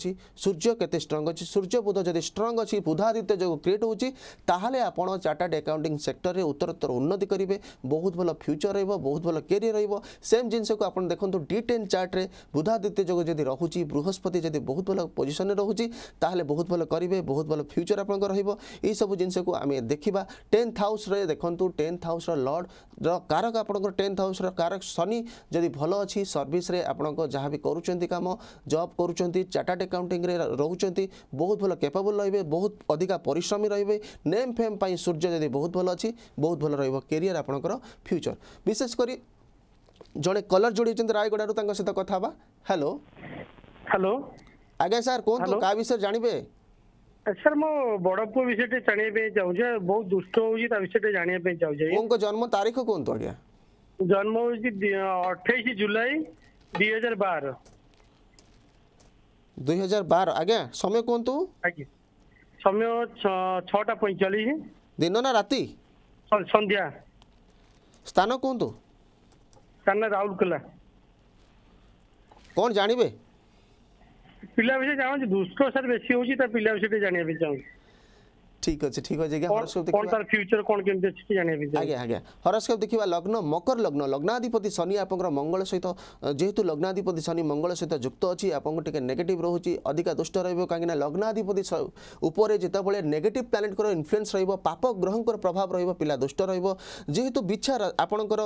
ସୂର୍ଯ୍ୟ କେତେ ଷ୍ଟ୍ରଙ୍ଗ ଅଛି ସୂର୍ଯ୍ୟ ବୁଧ ଯଦି ଷ୍ଟ୍ରଙ୍ଗ ଅଛି ବୁଧାଦିତ୍ୟ ଯୋଗ କ୍ରିଏଟ୍ ହେଉଛି ତାହେଲେ ଆପଣ ଚାର୍ଟାର୍ଡ ଆକାଉଣ୍ଟିଂ ସେକ୍ଟରରେ ଉତ୍ତରୋତ୍ତର ଉନ୍ନତି କରିବେ ବହୁତ ଭଲ ଫ୍ୟୁଚର ରହିବ ବହୁତ ଭଲ କ୍ୟାରିୟର ରହିବ ସେମ୍ ଜିନିଷକୁ ଆପଣ ଦେଖନ୍ତୁ ଡି ଟେନ୍ ଚାର୍ଟରେ ବୁଧାଦିତ୍ୟ ଯୋଗ ଯଦି ରହୁଛି ବୃହସ୍ପତି ଯଦି ବହୁତ ଭଲ ପୋଜିସନରେ ରହୁଛି ତାହେଲେ ବହୁତ ଭଲ କରିବେ ବହୁତ ଭଲ ଫ୍ୟୁଚର ଆପଣଙ୍କର ରହିବ ଏହିସବୁ ଜିନିଷକୁ ଆମେ ଦେଖିବା ଟେନ୍ଥ ହାଉସ୍ରେ ଦେଖନ୍ତୁ ଟେନ୍ଥ ହାଉସ୍ର ଲର୍ଡ଼ର କାରକ ଆପଣଙ୍କର ଟେନ୍ଥ ହାଉସ୍ର କାରକ ଶନି ଯଦି ଭଲ ଅଛି ସର୍ଭିସରେ ଆପଣଙ୍କ ଯାହା ବି କରୁଛନ୍ତି କାମ ଜବ୍ କରୁଛନ୍ତି ଚାର୍ଟାର୍ଡ ଆକାଉଣ୍ଟିଂରେ রহুচন্তি বহুত ভাল কেপাবল রহবে বহুত অধিকা পরিশ্রমী রহবে নেম ফেম পাই সূর্য যদি বহুত ভাল অছি বহুত ভাল রহব কেরিয়ার আপনার ফ্যুচর বিশেষ করে জনে কলর যোড়ি রায়গড়ার তাঙ্ক সহ কথা হবা হ্যালো হ্যালো আজ্ঞা স্যার কুহতু কা বিষয়ে জাঁবে ସାର୍ ମୋ ବଡ ପୁଅ ବିଷୟରେ ଜାଣିବା ପାଇଁ ଚାହୁଁଛି ବହୁତ ଦୁଷ୍ଟ ହଉଛି ତା ବିଷୟରେ ଜାଣିବା ପାଇଁ ଚାହୁଁଛି ପୁଅଙ୍କ ଜନ୍ମ ତାରିଖ କୁହନ୍ତୁ ଆଜ୍ଞା ଜନ୍ମ ହଉଛି ଅଠେଇଶ ଜୁଲାଇ ଦୁଇ ହଜାର ବାର ଦୁଇ ହଜାର ବାର ଆଜ୍ଞା ସମୟ କୁହନ୍ତୁ ସମୟ ଛଅଟା ପଇଁଚାଳିଶ ଦିନ ନା ରାତି ସନ୍ଧ୍ୟା ସ୍ଥାନ କୁହନ୍ତୁ ସ୍ଥାନ ରାଉରକେଲା କ'ଣ ଜାଣିବେ ପିଲା ବିଷୟରେ ଚାହୁଁଛି ଦୁଷ୍ଟ ସାର୍ ବେଶୀ ହେଉଛି ତା ପିଲା ବିଷୟରେ ଜାଣିବା ପାଇଁ ଚାହୁଁଛି ଠିକ ଅଛି ଠିକ ଅଛି ଆଜ୍ଞା ହରସ୍କୋପ ଦେଖିବା ତାର ଫ୍ୟୁଚର କ'ଣ କେମିତି ଅଛି କି ଜାଣିବା ବିଷୟ ଆଜ୍ଞା ଆଜ୍ଞା ହରସ୍କୋପ ଦେଖିବା ଲଗ୍ନ ମକର ଲଗ୍ନ ଲଗ୍ନାଧିପତି ଶନି ଆପଣଙ୍କର ମଙ୍ଗଳ ସହିତ ଯେହେତୁ ଲଗ୍ନାଧିପତି ଶନି ମଙ୍ଗଳ ସହିତ ଯୁକ୍ତ ଅଛି ଆପଣଙ୍କୁ ଟିକେ ନେଗେଟିଭ୍ ରହୁଛି ଅଧିକା ଦୁଷ୍ଟ ରହିବ କାହିଁକିନା ଲଗ୍ନାଧିପତି ଉପରେ ଯେତେବେଳେ ନେଗେଟିଭ୍ ପ୍ଲାନେଟ୍ଙ୍କର ଇନଫ୍ଲୁଏନ୍ସ ରହିବ ପାପ ଗ୍ରହଙ୍କର ପ୍ରଭାବ ରହିବ ପିଲା ଦୁଷ୍ଟ ରହିବ ଯେହେତୁ ବିଛା ଆପଣଙ୍କର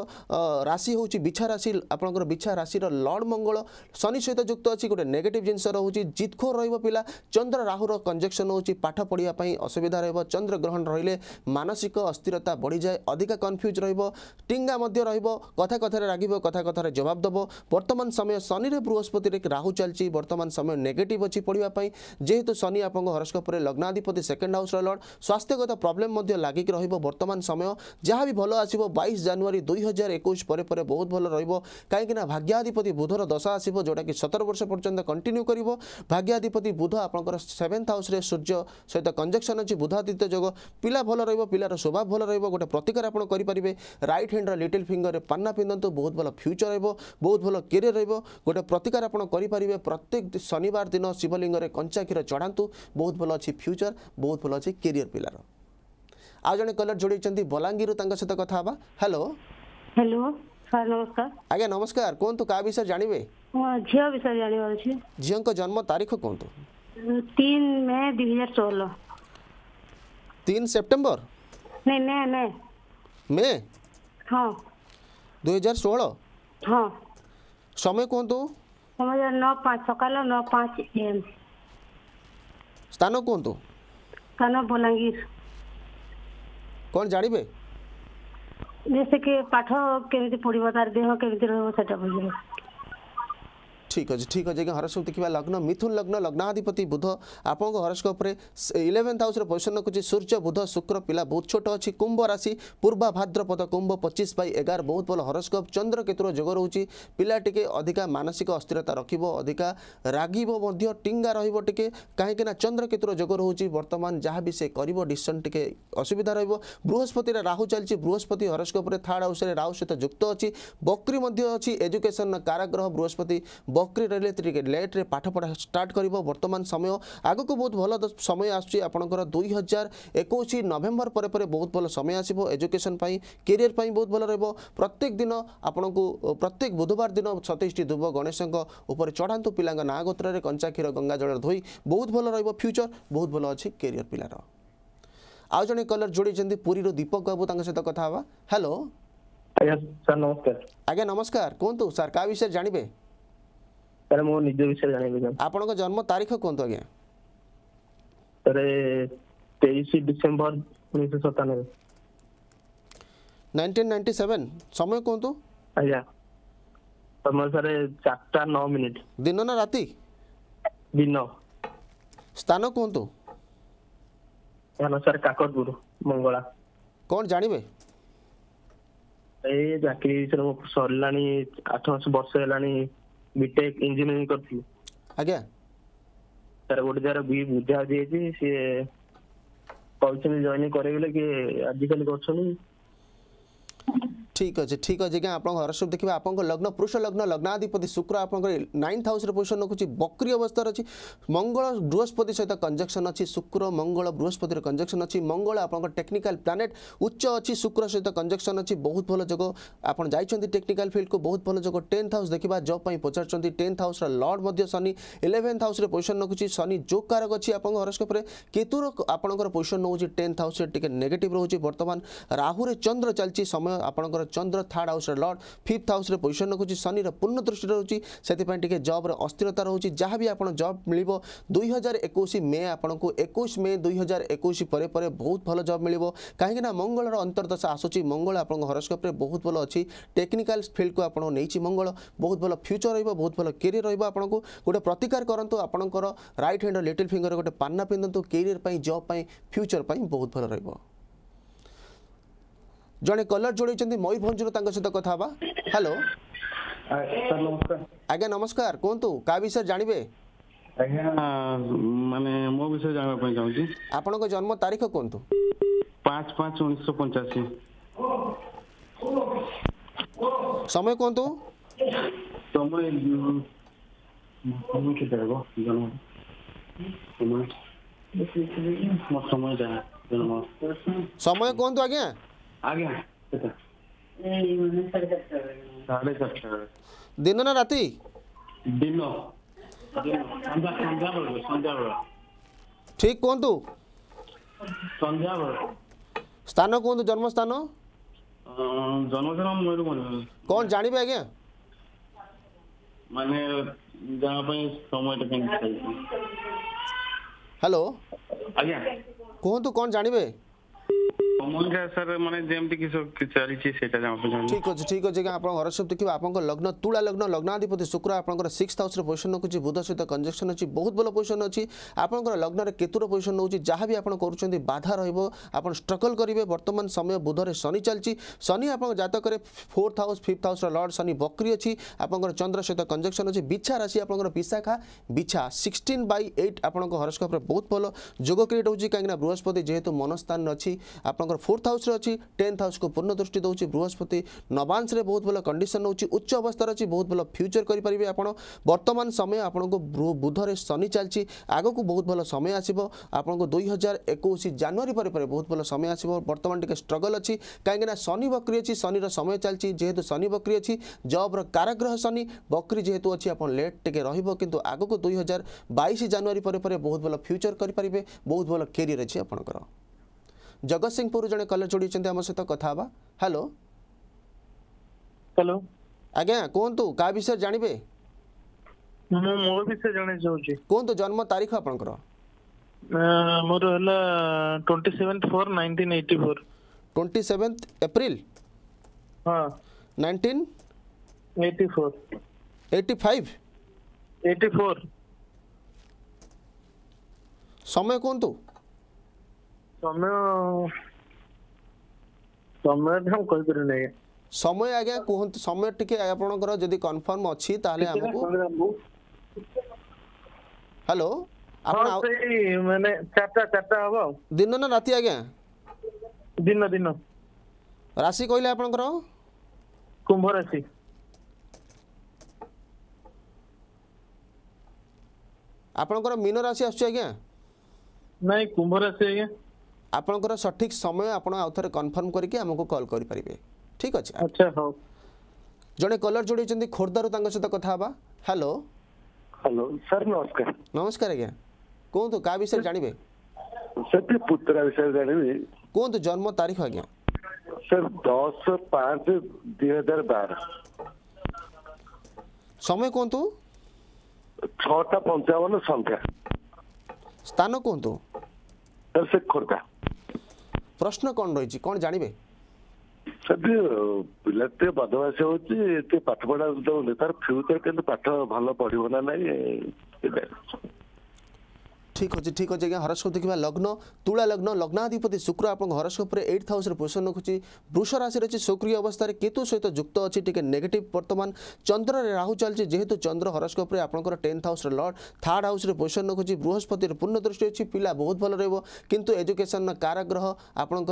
ରାଶି ହେଉଛି ବିଛା ରାଶି ଆପଣଙ୍କର ବିଛା ରାଶିର ଲର୍ଡ଼ ମଙ୍ଗଳ ଶନି ସହିତ ଯୁକ୍ତ ଅଛି ଗୋଟେ ନେଗେଟିଭ୍ ଜିନିଷ ରହୁଛି ଜିତଖୋର ରହିବ ପିଲା ଚନ୍ଦ୍ର ରାହୁର କଞ୍ଜେକ୍ସନ୍ ହେଉଛି ପାଠ ପଢ଼ିବା ପାଇଁ ଅସୁବିଧା ରହିବ ଚନ୍ଦ୍ରଗ୍ରହଣ ରହିଲେ ମାନସିକ ଅସ୍ଥିରତା ବଢ଼ିଯାଏ ଅଧିକା କନଫ୍ୟୁଜ୍ ରହିବ ଟିଙ୍ଗା ମଧ୍ୟ ରହିବ କଥା କଥାରେ ରାଗିବ କଥା କଥାରେ ଜବାବ ଦେବ ବର୍ତ୍ତମାନ ସମୟ ଶନିରେ ବୃହସ୍ପତିରେ ରାହୁ ଚାଲିଛି ବର୍ତ୍ତମାନ ସମୟ ନେଗେଟିଭ୍ ଅଛି ପଢ଼ିବା ପାଇଁ ଯେହେତୁ ଶନି ଆପଣଙ୍କ ହରସ୍କୋପରେ ଲଗ୍ନାଧିପତି ସେକେଣ୍ଡ ହାଉସ୍ର ଲର୍ଡ଼ ସ୍ୱାସ୍ଥ୍ୟଗତ ପ୍ରୋବ୍ଲେମ୍ ମଧ୍ୟ ଲାଗିକି ରହିବ ବର୍ତ୍ତମାନ ସମୟ ଯାହା ବି ଭଲ ଆସିବ ବାଇଶ ଜାନୁଆରୀ ଦୁଇ ହଜାର ଏକୋଇଶ ପରେ ପରେ ବହୁତ ଭଲ ରହିବ କାହିଁକିନା ଭାଗ୍ୟାଧିପତି ବୁଧର ଦଶା ଆସିବ ଯେଉଁଟାକି ସତର ବର୍ଷ ପର୍ଯ୍ୟନ୍ତ କଣ୍ଟିନ୍ୟୁ କରିବ ଭାଗ୍ୟାଧିପତି ବୁଧ ଆପଣଙ୍କର ସେଭେନ୍ଥ ହାଉସ୍ରେ ସୂର୍ଯ୍ୟ ସହିତ କଞ୍ଜକ୍ସନ୍ ଅଛି ବୁଧ ଅର୍ଦ୍ଧାତୀତ ଯୋଗ ପିଲା ଭଲ ରହିବ ପିଲାର ସ୍ୱଭାବ ଭଲ ରହିବ ଗୋଟେ ପ୍ରତିକାର ଆପଣ କରିପାରିବେ ରାଇଟ୍ ହ୍ୟାଣ୍ଡର ଲିଟିଲ୍ ଫିଙ୍ଗରରେ ପାନ୍ନା ପିନ୍ଧନ୍ତୁ ବହୁତ ଭଲ ଫ୍ୟୁଚର୍ ରହିବ ବହୁତ ଭଲ କେରିୟର୍ ରହିବ ଗୋଟେ ପ୍ରତିକାର ଆପଣ କରିପାରିବେ ପ୍ରତ୍ୟେକ ଶନିବାର ଦିନ ଶିବଲିଙ୍ଗରେ କଞ୍ଚା କ୍ଷୀର ଚଢ଼ାନ୍ତୁ ବହୁତ ଭଲ ଅଛି ଫ୍ୟୁଚର୍ ବହୁତ ଭଲ ଅଛି କେରିୟର୍ ପିଲାର ଆଉ ଜଣେ କଲର୍ ଯୋଡ଼ିଛନ୍ତି ବଲାଙ୍ଗୀରରୁ ତାଙ୍କ ସହିତ କଥା ହେବା ହ୍ୟାଲୋ ହ୍ୟାଲୋ ସାର୍ ନମସ୍କାର ଆଜ୍ଞା ନମସ୍କାର କୁହନ୍ତୁ କାହା ବିଷୟରେ ଜାଣିବେ ଝିଅ ବିଷୟରେ ଜାଣିବାର ଅଛି ଝିଅଙ୍କ ଜନ୍ମ ତାରିଖ କୁହନ୍ତୁ ତିନି ମେ ଦୁଇ ହଜାର ଷୋହଳ तीन सितंबर नहीं नहीं मैं मैं हाँ 2016 हाँ समय कौन तो समय 9 5 सकाल 9 5 एम स्थान कौन तो स्थान बलांगीर कौन जानिबे जैसे कि पाठ केमती पढ़िबो तार देह केमती रहबो सेटा बुझिबो ठीक अच्छे ठीक अच्छे आज्ञा हरस्कोप देखा लग्न मिथुन लग्न लग्नाधिपति बुध आप हरस्कोप इलेवेन्थ हाउस पोजिशन रखुच्छे सूर्य बुध शुक्र पिला बहुत छोट अच्छी कुंभ राशि पूर्वा भाद्रपद कुंभ पचीस बै एगार बहुत भल हरस्कोप चंद्र केतुर जोग रोच पिला टी अधिका मानसिक अस्थिरता रखा राग टींगा रे कहीं चंद्र केतुर जोग रोच बर्तमान जहाँ भी सी कर डिशन टी असुविधा रृहस्पति राहु चल बृहस्पति हरस्कोप थार्ड हाउस राहु सहित युक्त अच्छी बकरी अच्छी एजुकेशन काराग्रह बृहस्पति ବକ୍ରେ ରହିଲେ ଲେଟ୍ରେ ପାଠପଢ଼ା ଷ୍ଟାର୍ଟ କରିବ ବର୍ତ୍ତମାନ ସମୟ ଆଗକୁ ବହୁତ ଭଲ ସମୟ ଆସୁଛି ଆପଣଙ୍କର ଦୁଇ ହଜାର ଏକୋଇଶ ନଭେମ୍ବର ପରେ ପରେ ବହୁତ ଭଲ ସମୟ ଆସିବ ଏଜୁକେସନ୍ ପାଇଁ କ୍ୟାରିୟର ପାଇଁ ବହୁତ ଭଲ ରହିବ ପ୍ରତ୍ୟେକ ଦିନ ଆପଣଙ୍କୁ ପ୍ରତ୍ୟେକ ବୁଧବାର ଦିନ ସତେଇଶଟି ଦୁବ ଗଣେଶଙ୍କ ଉପରେ ଚଢ଼ାନ୍ତୁ ପିଲାଙ୍କ ନାଁ ଗୋତ୍ରରେ କଞ୍ଚା କ୍ଷୀର ଗଙ୍ଗା ଜଳରେ ଧୋଇ ବହୁତ ଭଲ ରହିବ ଫ୍ୟୁଚର ବହୁତ ଭଲ ଅଛି କ୍ୟାରିୟର ପିଲାର ଆଉ ଜଣେ କଲର ଯୋଡ଼ିଛନ୍ତି ପୁରୀରୁ ଦୀପକ ବାବୁ ତାଙ୍କ ସହିତ କଥା ହେବା ହ୍ୟାଲୋ ଆଜ୍ଞା ସାର୍ ନମସ୍କାର ଆଜ୍ଞା ନମସ୍କାର କୁହନ୍ତୁ ସାର୍ କାହା ବିଷୟରେ ଜାଣିବେ ତାହେଲେ ମୁଁ ନିଜ ବିଷୟରେ ଜାଣିବାକୁ ଚାହୁଁଛି ଆପଣଙ୍କ ଜନ୍ମ ତାରିଖ କୁହନ୍ତୁ ଆଜ୍ଞା ସାର୍ ତେଇଶ ଡିସେମ୍ବର ଉଣେଇଶହ ସତାନବେ ନାଇନଟିନ୍ ନାଇଣ୍ଟି ସେଭେନ ସମୟ କୁହନ୍ତୁ ଆଜ୍ଞା ସମୟ ସାର୍ ଚାରିଟା ନଅ ମିନିଟ୍ ଦିନ ନା ରାତି ଦିନ ସ୍ଥାନ କୁହନ୍ତୁ ସ୍ଥାନ ସାର୍ କାକରପୁର ମଙ୍ଗଳା କ'ଣ ଜାଣିବେ ଏ ଚାକିରି ବିଷୟରେ ସରିଲାଣି ଆଠ ମାସ ବର୍ଷ ହେଲାଣି ବିଟେକ୍ ଇଞ୍ଜିନିୟରିଂ କରିଥିଲି ଆଜ୍ଞା ତାର ଗୋଟେ ଯାହାର ବି ବୁଝା ଦିଆଯାଇଛି ସିଏ କହିଛନ୍ତି ଜଏନିଂ କରିବେ ବୋଲି କି ଆଜିକାଲି କରୁଛନ୍ତି ঠিক अच्छे ठीक अच्छे क्या आप हरशुभ देखिए आप लग्न पुरुष लग्न लग्नाधिपति शुक्र आप नाइन्थ हाउस पोजिशन रखुच्छी बक्री अवस्था अच्छी मंगल बृहस्पति सहित कंजक्शन अच्छी शुक्र मंगल बृहस्पतिर कंजक्शन अच्छी मंगल आप टेक्निकाल प्लानेट उच्च अच्छी शुक्र सहित कंजक्शन अच्छी बहुत भल जग आप जाइए टेक्निकाल फिल्ड को बहुत भल जग टेन्थ हाउस देखा जब पचार टेन्थ हाउस लर्ड शनि इलेवेन्थ हाउस पोजिशन रखुच्छी शनि जो कारक अच्छी आप हरस्कोप्रे केतुर आपंकर पोजिशन रोचे टेन्थ हाउस टे नेगेट रोचे बर्तमान राहुरे चंद्र चलती समय आपंकर চন্দ্র থার্ড হাউসর লর্ড ফিফ্থ হাউসরে পজিশন ରଖୁଛି ଶନିର ପୂର୍ଣ୍ଣ ଦୃଷ୍ଟି ରହୁଛି ସେଥିପାଇଁ ଟିକେ ଜବ୍ର ଅସ୍ଥିରତା ରହୁଛି ଯାହା ବି ଆପଣ ଜବ୍ ମିଳିବ ଦୁଇ ହଜାର ଏକୋଇଶ ମେ ଆପଣଙ୍କୁ ଏକୋଇଶ ମେ ଦୁଇ ହଜାର ଏକୋଇଶ ପରେ ପରେ ବହୁତ ଭଲ ଜବ୍ ମିଳିବ କାହିଁକିନା ମଙ୍ଗଳର ଅନ୍ତର୍ଦଶା ଆସୁଛି ମଙ୍ଗଳ ଆପଣଙ୍କ ହରସ୍କୋପ୍ରେ ବହୁତ ଭଲ ଅଛି ଟେକ୍ନିକାଲ ଫିଲ୍ଡକୁ ଆପଣଙ୍କୁ ନେଇଛି ମଙ୍ଗଳ ବହୁତ ଭଲ ଫ୍ୟୁଚର୍ ରହିବ ବହୁତ ଭଲ କେରିୟର ରହିବ ଆପଣଙ୍କୁ ଗୋଟେ ପ୍ରତିକାର କରନ୍ତୁ ଆପଣଙ୍କର ରାଇଟ୍ ହ୍ୟାଣ୍ଡର ଲିଟିଲ୍ ଫିଙ୍ଗର ଗୋଟେ ପାନ୍ନା ପିନ୍ଧନ୍ତୁ କେରିୟର ପାଇଁ ଜବ୍ ପାଇଁ ଫ୍ୟୁଚର୍ ପାଇଁ ବହୁତ ଭଲ ରହିବ ଜଣେ କଲର ଯୋଡ଼େଇଛନ୍ତି ମୟୂରଭଞ୍ଜରୁ ତାଙ୍କ ସହିତ କଥା ହେବା ହ୍ୟାଲୋ ଆଜ୍ଞା ନମସ୍କାର କୁହନ୍ତୁ କାହା ବିଷୟରେ ଜାଣିବେ ମାନେ ମୋ ବିଷୟରେ ଜାଣିବା ପାଇଁ ଚାହୁଁଛି ଆପଣଙ୍କ ଜନ୍ମ ତାରିଖ କୁହନ୍ତୁ ପାଞ୍ଚ ପାଞ୍ଚ ଉଣେଇଶହ ପଞ୍ଚାଅଶୀ ସମୟ କୁହନ୍ତୁ ସମୟ କୁହନ୍ତୁ ଆଜ୍ଞା आ गया साढ़े सत्रह दिन ना राति दिन ସନ୍ଧ୍ୟା ବେଳକୁ ସନ୍ଧ୍ୟା ବେଳ ଠିକ କୁହନ୍ତୁ ସନ୍ଧ୍ୟା ବେଳ ସ୍ଥାନ କୁହନ୍ତୁ ଜନ୍ମସ୍ଥାନ ଜନ୍ମସ୍ଥାନ ମୟୂରଭଞ୍ଜ କଣ ଜାଣିବେ ଆଜ୍ଞା ମାନେ ଜାଣିବା ପାଇଁ ସମୟଟା କେମିତି ହ୍ୟାଲୋ ଆଜ୍ଞା କୁହନ୍ତୁ କଣ ଜାଣିବେ ସମୟ ସାର୍ ମାନେ ଯେମିତି କିଛି ଚାଲିଛି ସେଇଟା ଠିକ ଅଛି ଠିକ ଅଛି ଆପଣ ହରସବ ଦେଖିବେ ଆପଣଙ୍କ ଲଗ୍ନ ତୁଳା ଲଗ୍ନ ଲଗ୍ନାଧିପତି ଶୁକ୍ର ଆପଣଙ୍କର ସିକ୍ସ ହାଉସରେ ପୋଜିସନ ରଖୁଛି ବୁଧ ସହିତ କଞ୍ଜକ୍ସନ ଅଛି ବହୁତ ଭଲ ପୋଜିସନ ଅଛି ଆପଣଙ୍କର ଲଗ୍ନରେ କେତୁର ପୋଜିସନ ରହୁଛି ଯାହା ବି ଆପଣ କରୁଛନ୍ତି ବାଧା ରହିବ ଆପଣ ଷ୍ଟ୍ରଗଲ୍ କରିବେ ବର୍ତ୍ତମାନ ସମୟ ବୁଧରେ ଶନି ଚାଲିଛି ଶନି ଆପଣଙ୍କ ଜାତକରେ ଫୋର୍ଥ ହାଉସ୍ ଫିଫ୍ଥ ହାଉସ୍ର ଲର୍ଡ଼ ଶନି ବକ୍ରି ଅଛି ଆପଣଙ୍କର ଚନ୍ଦ୍ର ସହିତ କଞ୍ଜକ୍ସନ ଅଛି ବିଛା ରାଶି ଆପଣଙ୍କର ବିଶାଖା ବିଛା ସିକ୍ସଟିନ୍ ବାଇ ଏଇଟ୍ ଆପଣଙ୍କ ହରସ୍କୋପରେ ବହୁତ ଭଲ ଯୋଗ କ୍ରିଏଟ୍ ହେଉଛି କାହିଁକିନା ବୃହସ୍ପତି ଯେହେତୁ ମନସ୍ଥାନ ଅଛି ଆପଣଙ୍କର ଆପଣଙ୍କର ଫୋର୍ଥ ହାଉସ୍ରେ ଅଛି ଟେନ୍ଥ ହାଉସ୍କୁ ପୂର୍ଣ୍ଣ ଦୃଷ୍ଟି ଦେଉଛି ବୃହସ୍ପତି ନବାଂଶରେ ବହୁତ ଭଲ କଣ୍ଡିସନ୍ ହେଉଛି ଉଚ୍ଚ ଅବସ୍ଥାରେ ଅଛି ବହୁତ ଭଲ ଫ୍ୟୁଚର୍ କରିପାରିବେ ଆପଣ ବର୍ତ୍ତମାନ ସମୟ ଆପଣଙ୍କୁ ବୁଧରେ ଶନି ଚାଲିଛି ଆଗକୁ ବହୁତ ଭଲ ସମୟ ଆସିବ ଆପଣଙ୍କୁ ଦୁଇ ହଜାର ଏକୋଇଶ ଜାନୁଆରୀ ପରେ ପରେ ବହୁତ ଭଲ ସମୟ ଆସିବ ବର୍ତ୍ତମାନ ଟିକେ ଷ୍ଟ୍ରଗଲ୍ ଅଛି କାହିଁକିନା ଶନି ବକ୍ରି ଅଛି ଶନିର ସମୟ ଚାଲିଛି ଯେହେତୁ ଶନି ବକ୍ରି ଅଛି ଜବ୍ର କାରାଗ୍ରହ ଶନି ବକ୍ରି ଯେହେତୁ ଅଛି ଆପଣ ଲେଟ୍ ଟିକେ ରହିବ କିନ୍ତୁ ଆଗକୁ ଦୁଇ ହଜାର ବାଇଶ ଜାନୁଆରୀ ପରେ ପରେ ବହୁତ ଭଲ ଫ୍ୟୁଚର୍ କରିପାରିବେ ବହୁତ ଭଲ କେରିୟର୍ ଅଛି ଆପଣଙ୍କର ଜଗତସିଂହପୁରରୁ ଜଣେ କଲର୍ ଯୋଡ଼ିଛନ୍ତି ଆମ ସହିତ କଥା ହେବା ହ୍ୟାଲୋ ହ୍ୟାଲୋ ଆଜ୍ଞା କୁହନ୍ତୁ କାହା ବିଷୟରେ ଜାଣିବେ ମୁଁ ମୋ ବିଷୟରେ ଜାଣିବାକୁ ଚାହୁଁଛି କୁହନ୍ତୁ ଜନ୍ମ ତାରିଖ ଆପଣଙ୍କର ମୋର ହେଲା twenty seven four nineteen eighty four twenty seventh April ହଁ nineteen eighty four eighty five eighty four ସମୟ କୁହନ୍ତୁ समय समय समय कोई नहीं समय आगे समय आपनों करो जदी कन्फर्म ताले हम को हेलो आपन आ... मैंने चाटा, चाटा दिन ना राति आगे दिन दिन राशि कहले आप कुंभ राशि आपण मीन राशि आस कुंभ राशि आज्ञा ଆପଣଙ୍କର ସଠିକ୍ ସମୟ ଆପଣ ଆଉ ଥରେ କନଫର୍ମ କରିକି ଆମକୁ କଲ୍ କରିପାରିବେ ଠିକ୍ ଅଛି ଜଣେ କଲର୍ ଯୋଡ଼ିଛନ୍ତି ଖୋର୍ଦ୍ଧାରୁ ତାଙ୍କ ସହିତ କଥା ହେବା ହ୍ୟାଲୋ ହ୍ୟାଲୋ ସାର୍ ନମସ୍କାର ନମସ୍କାର ଆଜ୍ଞା କୁହନ୍ତୁ କାହା ବିଷୟରେ ଜାଣିବେ ସାର୍ ଟିକେ ପୁତୁରା ବିଷୟରେ ଜାଣିବି କୁହନ୍ତୁ ଜନ୍ମ ତାରିଖ ଆଜ୍ଞା ସାର୍ ଦଶ ପାଞ୍ଚ ଦୁଇ ହଜାର ବାର ସମୟ କୁହନ୍ତୁ ଛଅଟା ପଞ୍ଚାବନ ସଂଖ୍ୟା ସ୍ଥାନ କୁହନ୍ତୁ ସାର୍ ସେ ଖୋର୍ଦ୍ଧା ପ୍ରଶ୍ନ କ'ଣ ରହିଛି କ'ଣ ଜାଣିବେ ସେଠି ପିଲା ଟିକେ ବଦମାସ ହଉଛି ଏତେ ପାଠ ପଢା ଦଉନି ତାର ଫ୍ୟୁଚର କେମିତି ପାଠ ଭଲ ପଢିବ ନା ନାଇଁ ঠিক অছে ঠিক অছে আজ্ঞা হরস্কোপ দেখা লগ্ন তুলা লগ্ন লগ্নাধিপতি শুক্র আপনার হরস্কোপে এইট হাউসের পোষণ রাখুছি বৃষ রাশি রয়েছে সক্রিয় অবস্থায় কেতু সহ যুক্ত অছি টিকে নেগেটিভ বর্তমান চন্দ্রের রাহু চলছে যেহেতু চন্দ্র হরস্কোপে আপনার টেন্থ হাউসের লর্ড থার্ড হাউসের পোষণ রাখুছি বৃহস্পতির পূর্ণ দৃষ্টি অছি পিলা বহুত ভাল রহব কিন্তু এজুকেশন কারাগ্রহ আপনার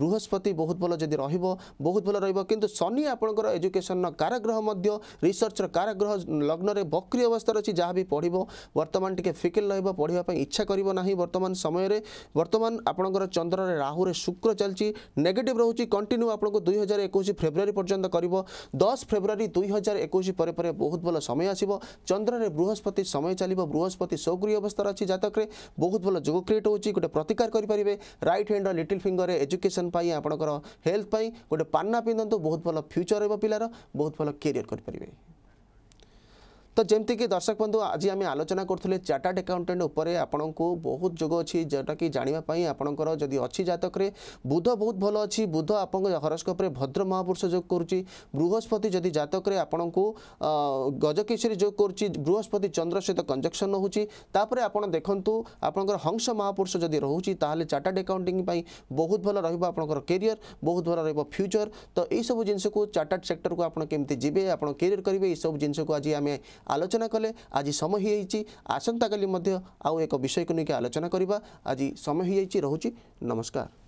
বৃহস্পতি বহুত ভাল যদি রহব বহুত ভাল রহব কিন্তু শনি আপনার এজুকেশন কারাগ্রহ মধ্য রিসর্চর কারাগ্রহ লগ্নরে বক্রি অবস্থার অছি যা বি পড়ব বর্তমান টিকে ফিকিল রহব পড়া ইচ্ছা ইচ্ছা করব না বর্তমান সময়ের বর্তমান আপনার চন্দ্রের রাহুরে শুক্র চলছে নেগেটিভ রয়েছে কন্টিনিউ আপনার দুই হাজার একুশ ফেব্রুয়ারি পর্যন্ত করব দশ ফেব্রুয়ারি দুই হাজার একুশ পরে পরে বহুত ভাল সময় আসব চন্দ্রের বৃহস্পতি সময় চালিব বৃহস্পতি সৌক্রিয় অবস্থার অছি জাতকরে বহুত ভাল যোগ ক্রিয়েট হচ্ছে গোটে প্রতিকার করে রাইট হ্যান্ডর লিটিল ফিঙ্গরের এজুকেশন পাই আপনার হেলথ পাই গোটে পান্না পিঁধু বহুত ভাল ফ্যুচর রহব পিলার বহুত ভাল কেরিয়র করে ତ ଯେମିତିକି ଦର୍ଶକ ବନ୍ଧୁ ଆଜି ଆମେ ଆଲୋଚନା କରୁଥିଲେ ଚାର୍ଟାର୍ଡ ଆକାଉଣ୍ଟାଣ୍ଟ ଉପରେ ଆପଣଙ୍କୁ ବହୁତ ଯୋଗ ଅଛି ଯେଉଁଟାକି ଜାଣିବା ପାଇଁ ଆପଣଙ୍କର ଯଦି ଅଛି ଜାତକରେ ବୁଧ ବହୁତ ଭଲ ଅଛି ବୁଧ ଆପଣଙ୍କ ହରସ୍କୋପରେ ଭଦ୍ର ମହାପୁରୁଷ ଯୋଗ କରୁଛି ବୃହସ୍ପତି ଯଦି ଜାତକରେ ଆପଣଙ୍କୁ ଗଜକେଶ୍ୱରୀ ଯୋଗ କରୁଛି ବୃହସ୍ପତି ଚନ୍ଦ୍ର ସହିତ କଞ୍ଜକ୍ସନ୍ ରହୁଛି ତାପରେ ଆପଣ ଦେଖନ୍ତୁ ଆପଣଙ୍କର ହଂସ ମହାପୁରୁଷ ଯଦି ରହୁଛି ତାହେଲେ ଚାର୍ଟାର୍ଡ ଆକାଉଣ୍ଟିଂ ପାଇଁ ବହୁତ ଭଲ ରହିବ ଆପଣଙ୍କର କେରିୟର ବହୁତ ଭଲ ରହିବ ଫ୍ୟୁଚର ତ ଏଇସବୁ ଜିନିଷକୁ ଚାର୍ଟାର୍ଡ ସେକ୍ଟରକୁ ଆପଣ କେମିତି ଯିବେ ଆପଣ କେରିୟର କରିବେ ଏଇସବୁ ଜିନିଷକୁ ଆଜି ଆମେ ଆଲୋଚନା କଲେ ଆଜି ସମୟ ହୋଇଯାଇଛି ଆସନ୍ତାକାଲି ମଧ୍ୟ ଆଉ ଏକ ବିଷୟକୁ ନେଇକି ଆଲୋଚନା କରିବା ଆଜି ସମୟ ହୋଇଯାଇଛି ରହୁଛି ନମସ୍କାର